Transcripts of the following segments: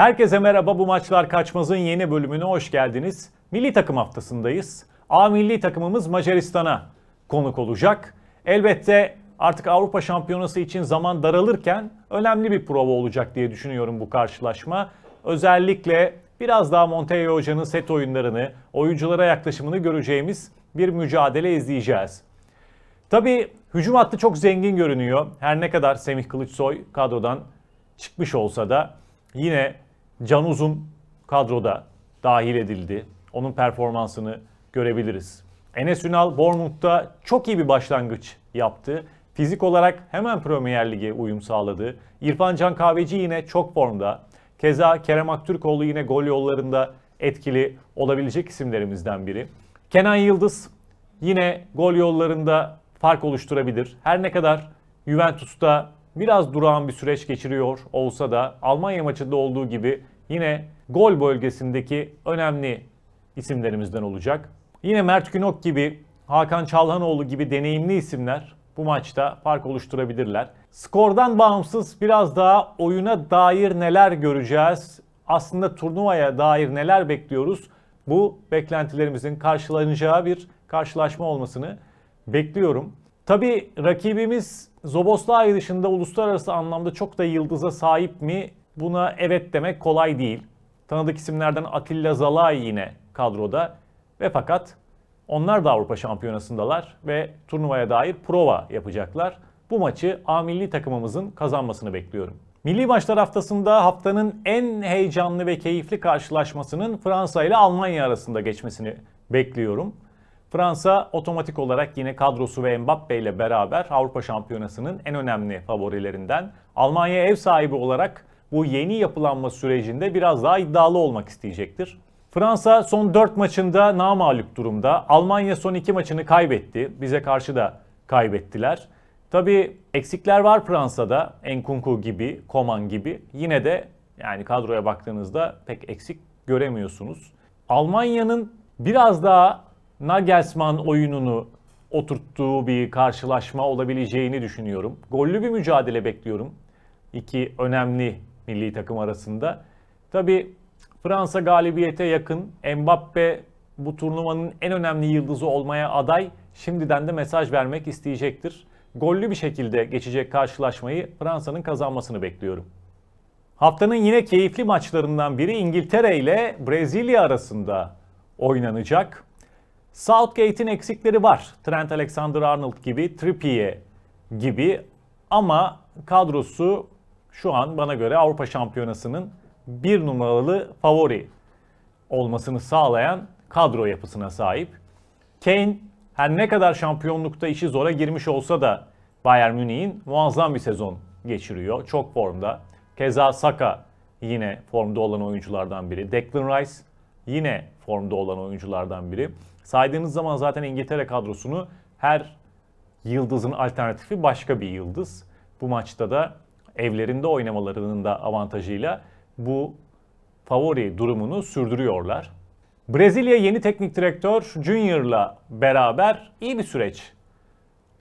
Herkese merhaba bu maçlar kaçmazın yeni bölümüne hoş geldiniz. Milli takım haftasındayız. A milli takımımız Macaristan'a konuk olacak. Elbette artık Avrupa Şampiyonası için zaman daralırken önemli bir prova olacak diye düşünüyorum bu karşılaşma. Özellikle biraz daha Monteyo Hoca'nın set oyunlarını, oyunculara yaklaşımını göreceğimiz bir mücadele izleyeceğiz. Tabi hücum hattı çok zengin görünüyor. Her ne kadar Semih Kılıçsoy kadrodan çıkmış olsa da yine Can Uzun kadroda dahil edildi. Onun performansını görebiliriz. Enes Ünal Bournemouth'ta çok iyi bir başlangıç yaptı. Fizik olarak hemen Premier Lig'e uyum sağladı. İrfan Can Kahveci yine çok formda. Keza Kerem Aktürkoğlu yine gol yollarında etkili olabilecek isimlerimizden biri. Kenan Yıldız yine gol yollarında fark oluşturabilir. Her ne kadar Juventus'ta biraz durağan bir süreç geçiriyor olsa da Almanya maçında olduğu gibi yine gol bölgesindeki önemli isimlerimizden olacak. Yine Mert Günok gibi, Hakan Çalhanoğlu gibi deneyimli isimler bu maçta fark oluşturabilirler. Skordan bağımsız biraz daha oyuna dair neler göreceğiz? Aslında turnuvaya dair neler bekliyoruz? Bu beklentilerimizin karşılanacağı bir karşılaşma olmasını bekliyorum. Tabi rakibimiz Zoboslai dışında uluslararası anlamda çok da yıldıza sahip mi? Buna evet demek kolay değil. Tanıdık isimlerden Atilla Zalai yine kadroda ve fakat onlar da Avrupa Şampiyonası'ndalar ve turnuvaya dair prova yapacaklar. Bu maçı A milli takımımızın kazanmasını bekliyorum. Milli maçlar haftasında haftanın en heyecanlı ve keyifli karşılaşmasının Fransa ile Almanya arasında geçmesini bekliyorum. Fransa otomatik olarak yine kadrosu ve Mbappe ile beraber Avrupa Şampiyonası'nın en önemli favorilerinden. Almanya ev sahibi olarak bu yeni yapılanma sürecinde biraz daha iddialı olmak isteyecektir. Fransa son 4 maçında namalüp durumda. Almanya son 2 maçını kaybetti. Bize karşı da kaybettiler. Tabi eksikler var Fransa'da. Enkunku gibi, Koman gibi. Yine de yani kadroya baktığınızda pek eksik göremiyorsunuz. Almanya'nın biraz daha Nagelsmann oyununu oturttuğu bir karşılaşma olabileceğini düşünüyorum. Gollü bir mücadele bekliyorum. İki önemli milli takım arasında. Tabi Fransa galibiyete yakın. Mbappe bu turnuvanın en önemli yıldızı olmaya aday. Şimdiden de mesaj vermek isteyecektir. Gollü bir şekilde geçecek karşılaşmayı Fransa'nın kazanmasını bekliyorum. Haftanın yine keyifli maçlarından biri İngiltere ile Brezilya arasında oynanacak. Southgate'in eksikleri var. Trent Alexander-Arnold gibi, Trippier gibi ama kadrosu şu an bana göre Avrupa Şampiyonası'nın bir numaralı favori olmasını sağlayan kadro yapısına sahip. Kane her ne kadar şampiyonlukta işi zora girmiş olsa da Bayern Münih'in muazzam bir sezon geçiriyor. Çok formda. Keza Saka yine formda olan oyunculardan biri. Declan Rice yine formda olan oyunculardan biri. Saydığınız zaman zaten İngiltere kadrosunu her yıldızın alternatifi başka bir yıldız. Bu maçta da evlerinde oynamalarının da avantajıyla bu favori durumunu sürdürüyorlar. Brezilya yeni teknik direktör Junior'la beraber iyi bir süreç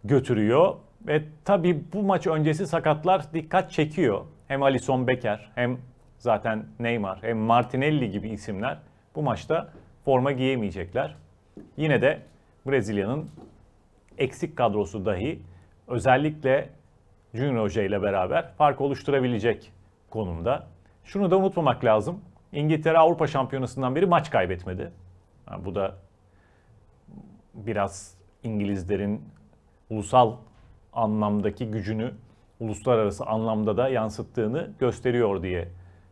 götürüyor. Ve tabii bu maç öncesi sakatlar dikkat çekiyor. Hem Alisson Becker hem zaten Neymar hem Martinelli gibi isimler bu maçta forma giyemeyecekler. Yine de Brezilya'nın eksik kadrosu dahi özellikle Junior Hoca ile beraber fark oluşturabilecek konumda. Şunu da unutmamak lazım. İngiltere Avrupa Şampiyonası'ndan beri maç kaybetmedi. Yani bu da biraz İngilizlerin ulusal anlamdaki gücünü uluslararası anlamda da yansıttığını gösteriyor diye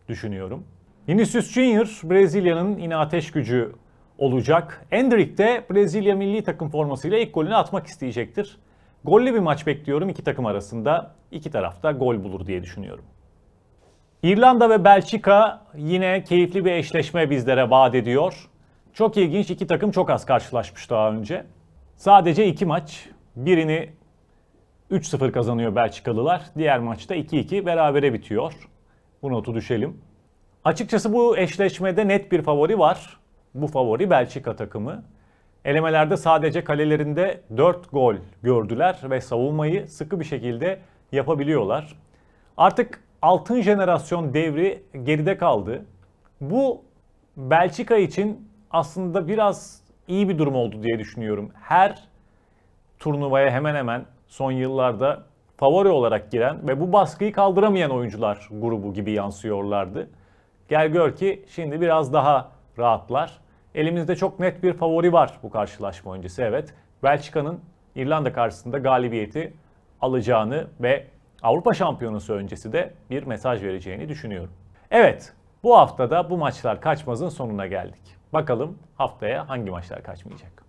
düşünüyorum. Vinicius Junior Brezilya'nın yine ateş gücü olacak. Endrick de Brezilya milli takım formasıyla ilk golünü atmak isteyecektir. Gollü bir maç bekliyorum iki takım arasında. İki tarafta gol bulur diye düşünüyorum. İrlanda ve Belçika yine keyifli bir eşleşme bizlere vaat ediyor. Çok ilginç iki takım çok az karşılaşmış daha önce. Sadece iki maç. Birini 3-0 kazanıyor Belçikalılar. Diğer maçta 2-2 berabere bitiyor. Bu notu düşelim. Açıkçası bu eşleşmede net bir favori var. Bu favori Belçika takımı. Elemelerde sadece kalelerinde 4 gol gördüler ve savunmayı sıkı bir şekilde yapabiliyorlar. Artık altın jenerasyon devri geride kaldı. Bu Belçika için aslında biraz iyi bir durum oldu diye düşünüyorum. Her turnuvaya hemen hemen son yıllarda favori olarak giren ve bu baskıyı kaldıramayan oyuncular grubu gibi yansıyorlardı. Gel gör ki şimdi biraz daha rahatlar. Elimizde çok net bir favori var bu karşılaşma öncesi evet. Belçika'nın İrlanda karşısında galibiyeti alacağını ve Avrupa Şampiyonası öncesi de bir mesaj vereceğini düşünüyorum. Evet, bu haftada bu maçlar kaçmazın sonuna geldik. Bakalım haftaya hangi maçlar kaçmayacak?